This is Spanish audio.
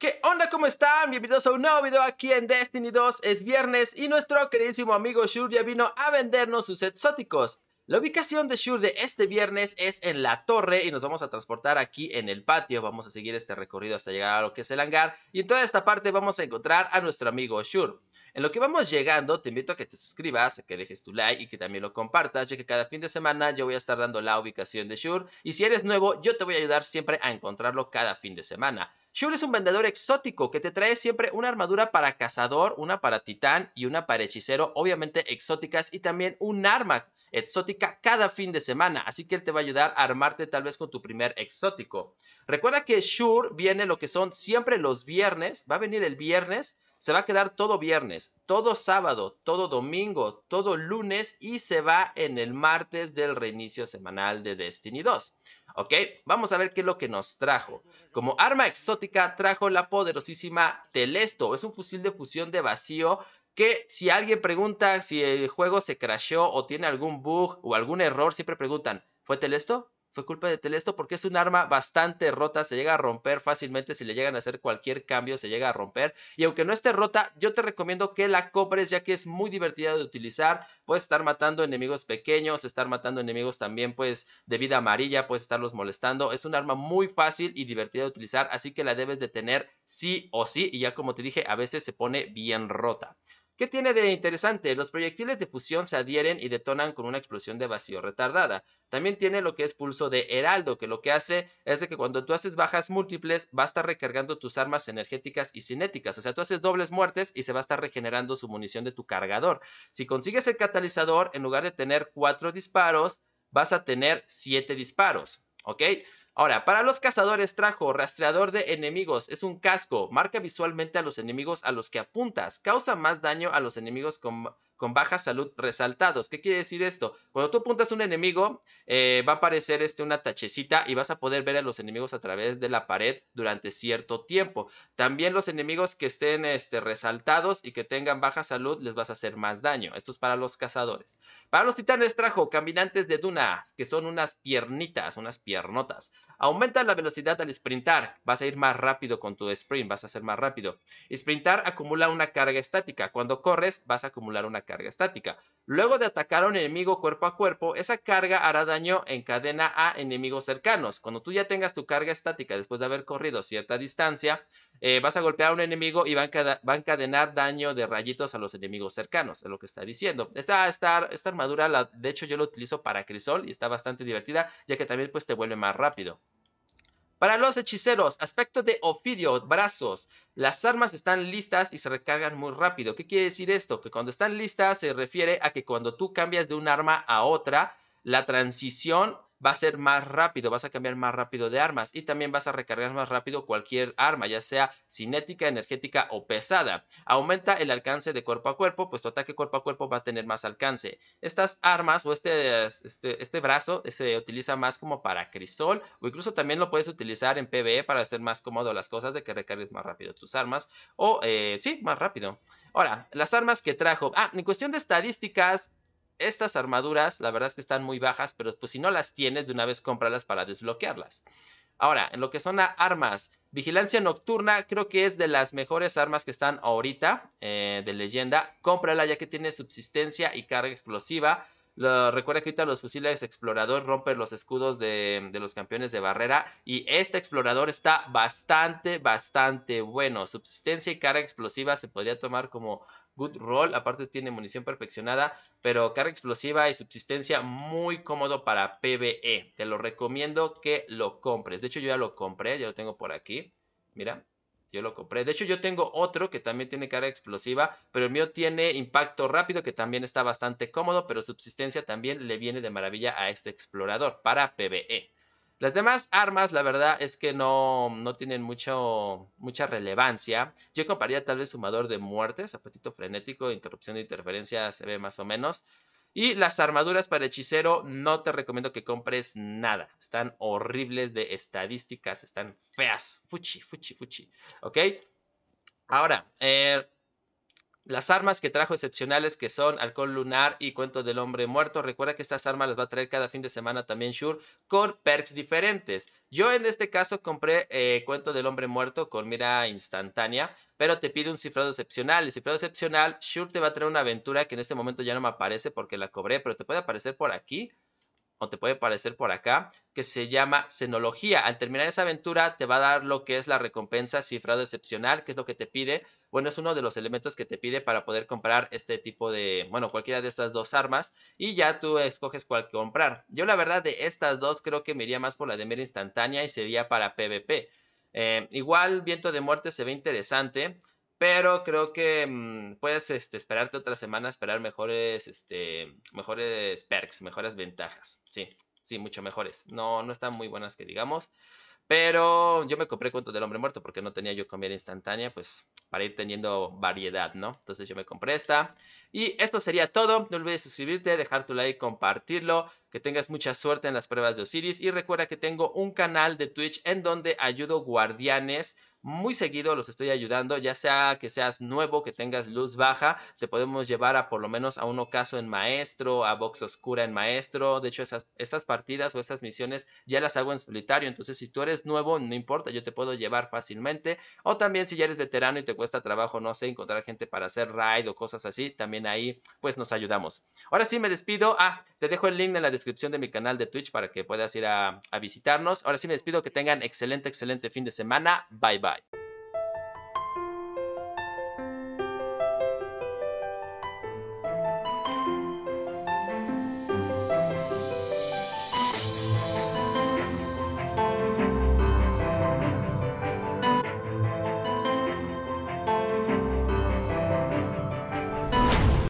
¿Qué onda? ¿Cómo están? Bienvenidos a un nuevo video aquí en Destiny 2. Es viernes y nuestro queridísimo amigo Shur ya vino a vendernos sus exóticos. La ubicación de Shur de este viernes es en la torre y nos vamos a transportar aquí en el patio. Vamos a seguir este recorrido hasta llegar a lo que es el hangar y en toda esta parte vamos a encontrar a nuestro amigo Shur. En lo que vamos llegando, te invito a que te suscribas, a que dejes tu like y que también lo compartas, ya que cada fin de semana yo voy a estar dando la ubicación de Shur. Y si eres nuevo, yo te voy a ayudar siempre a encontrarlo cada fin de semana. Shure es un vendedor exótico que te trae siempre una armadura para cazador, una para titán y una para hechicero, obviamente exóticas, y también un arma exótica cada fin de semana, así que él te va a ayudar a armarte tal vez con tu primer exótico. Recuerda que Shure viene lo que son siempre los viernes, va a venir el viernes se va a quedar todo viernes, todo sábado, todo domingo, todo lunes y se va en el martes del reinicio semanal de Destiny 2. ¿Ok? Vamos a ver qué es lo que nos trajo. Como arma exótica trajo la poderosísima Telesto. Es un fusil de fusión de vacío que si alguien pregunta si el juego se crashó o tiene algún bug o algún error, siempre preguntan, ¿fue Telesto? Fue culpa de Telesto porque es un arma bastante rota, se llega a romper fácilmente, si le llegan a hacer cualquier cambio se llega a romper. Y aunque no esté rota, yo te recomiendo que la compres ya que es muy divertida de utilizar. Puedes estar matando enemigos pequeños, estar matando enemigos también pues de vida amarilla, puedes estarlos molestando. Es un arma muy fácil y divertida de utilizar, así que la debes de tener sí o sí. Y ya como te dije, a veces se pone bien rota. ¿Qué tiene de interesante? Los proyectiles de fusión se adhieren y detonan con una explosión de vacío retardada. También tiene lo que es pulso de heraldo, que lo que hace es de que cuando tú haces bajas múltiples, va a estar recargando tus armas energéticas y cinéticas. O sea, tú haces dobles muertes y se va a estar regenerando su munición de tu cargador. Si consigues el catalizador, en lugar de tener cuatro disparos, vas a tener siete disparos. ¿Ok? Ahora, para los cazadores trajo rastreador de enemigos. Es un casco. Marca visualmente a los enemigos a los que apuntas. Causa más daño a los enemigos con, baja salud resaltados. ¿Qué quiere decir esto? Cuando tú apuntas a un enemigo, eh, va a aparecer este, una tachecita y vas a poder ver a los enemigos a través de la pared durante cierto tiempo. También los enemigos que estén este, resaltados y que tengan baja salud les vas a hacer más daño. Esto es para los cazadores. Para los titanes trajo caminantes de duna, que son unas piernitas, unas piernotas. Aumenta la velocidad al sprintar. Vas a ir más rápido con tu sprint, vas a ser más rápido. Sprintar acumula una carga estática. Cuando corres, vas a acumular una carga estática. Luego de atacar a un enemigo cuerpo a cuerpo, esa carga hará daño en cadena a enemigos cercanos. Cuando tú ya tengas tu carga estática después de haber corrido cierta distancia, eh, vas a golpear a un enemigo y va a, encadenar daño de rayitos a los enemigos cercanos, es lo que está diciendo. Esta, esta, esta armadura, la, de hecho, yo la utilizo para crisol y está bastante divertida, ya que también pues, te vuelve más rápido. Para los hechiceros, aspecto de Ofidio, brazos. Las armas están listas y se recargan muy rápido. ¿Qué quiere decir esto? Que cuando están listas se refiere a que cuando tú cambias de un arma a otra, la transición va a ser más rápido, vas a cambiar más rápido de armas y también vas a recargar más rápido cualquier arma, ya sea cinética, energética o pesada. Aumenta el alcance de cuerpo a cuerpo, pues tu ataque cuerpo a cuerpo va a tener más alcance. Estas armas o este, este, este brazo se utiliza más como para crisol o incluso también lo puedes utilizar en PvE para hacer más cómodo las cosas de que recargues más rápido tus armas o eh, sí, más rápido. Ahora, las armas que trajo. Ah, en cuestión de estadísticas, estas armaduras, la verdad es que están muy bajas, pero pues si no las tienes, de una vez cómpralas para desbloquearlas. Ahora, en lo que son armas, vigilancia nocturna creo que es de las mejores armas que están ahorita eh, de leyenda. Cómprala ya que tiene subsistencia y carga explosiva recuerda que ahorita los fusiles explorador rompen los escudos de, de, los campeones de barrera. Y este explorador está bastante, bastante bueno. Subsistencia y carga explosiva se podría tomar como good roll. Aparte tiene munición perfeccionada. Pero carga explosiva y subsistencia muy cómodo para PvE. Te lo recomiendo que lo compres. De hecho yo ya lo compré, ya lo tengo por aquí. Mira, yo lo compré. De hecho, yo tengo otro que también tiene cara explosiva, pero el mío tiene impacto rápido, que también está bastante cómodo, pero subsistencia también le viene de maravilla a este explorador para PvE. Las demás armas, la verdad es que no, no tienen mucha relevancia. Yo compraría tal vez sumador de muertes, apetito frenético, interrupción de interferencia se ve más o menos. Y las armaduras para hechicero, no te recomiendo que compres nada. Están horribles de estadísticas, están feas. Fuchi, fuchi, fuchi. ¿Ok? Ahora, eh, las armas que trajo excepcionales que son Alcohol Lunar y cuento del Hombre Muerto. Recuerda que estas armas las va a traer cada fin de semana también Shure con perks diferentes. Yo en este caso compré eh, Cuento del Hombre Muerto con mira instantánea, pero te pide un cifrado excepcional. El cifrado excepcional, Shure te va a traer una aventura que en este momento ya no me aparece porque la cobré, pero te puede aparecer por aquí o te puede parecer por acá, que se llama Cenología. Al terminar esa aventura te va a dar lo que es la recompensa cifrado excepcional, que es lo que te pide. Bueno, es uno de los elementos que te pide para poder comprar este tipo de, bueno, cualquiera de estas dos armas y ya tú escoges cuál comprar. Yo la verdad de estas dos creo que me iría más por la de mera instantánea y sería para PvP. Eh, igual Viento de Muerte se ve interesante pero creo que mm, puedes este, esperarte otra semana, esperar mejores, este, mejores perks, mejores ventajas. Sí, sí, mucho mejores. No, no están muy buenas que digamos. Pero yo me compré cuento del hombre muerto porque no tenía yo comida instantánea, pues para ir teniendo variedad, ¿no? Entonces yo me compré esta. Y esto sería todo. No olvides suscribirte, dejar tu like, compartirlo que tengas mucha suerte en las pruebas de Osiris y recuerda que tengo un canal de Twitch en donde ayudo guardianes muy seguido los estoy ayudando, ya sea que seas nuevo, que tengas luz baja, te podemos llevar a por lo menos a un ocaso en maestro, a box oscura en maestro, de hecho esas, partidas o esas misiones ya las hago en solitario, entonces si tú eres nuevo, no importa, yo te puedo llevar fácilmente, o también si ya eres veterano y te cuesta trabajo, no sé, encontrar gente para hacer raid o cosas así, también ahí pues nos ayudamos. Ahora sí me despido, ah, te dejo el link en la descripción descripción de mi canal de Twitch para que puedas ir a, visitarnos. Ahora sí me despido, que tengan excelente, excelente fin de semana. Bye bye.